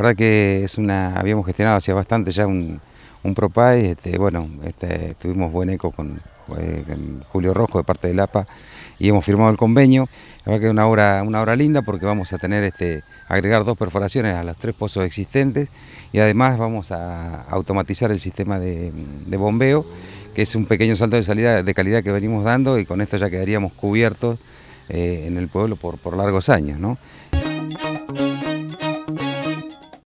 La verdad que es una, habíamos gestionado hace bastante ya un, un ProPay, este, bueno, este, tuvimos buen eco eh, con, Julio Rosco de parte del APA y hemos firmado el convenio. La verdad que es una hora una linda porque vamos a tener este, agregar dos perforaciones a los tres pozos existentes y además vamos a automatizar el sistema de, bombeo, que es un pequeño salto de salida de calidad que venimos dando y con esto ya quedaríamos cubiertos eh, en el pueblo por, largos años. ¿no?